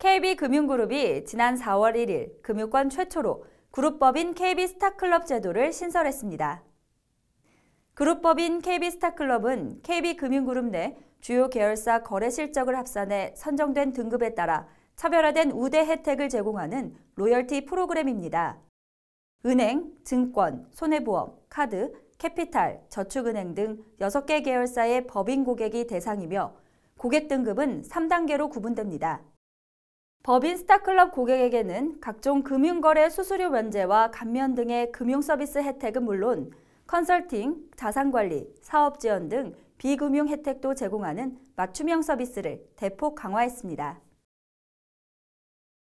KB금융그룹이 지난 4월 1일 금융권 최초로 그룹법인 KB스타클럽 제도를 신설했습니다. 그룹법인 KB스타클럽은 KB금융그룹 내 주요 계열사 거래 실적을 합산해 선정된 등급에 따라 차별화된 우대 혜택을 제공하는 로열티 프로그램입니다. 은행, 증권, 손해보험, 카드, 캐피탈, 저축은행 등 6개 계열사의 법인 고객이 대상이며 고객 등급은 3단계로 구분됩니다. 법인 스타클럽 고객에게는 각종 금융거래 수수료 면제와 감면 등의 금융 서비스 혜택은 물론 컨설팅, 자산관리, 사업 지원 등 비금융 혜택도 제공하는 맞춤형 서비스를 대폭 강화했습니다.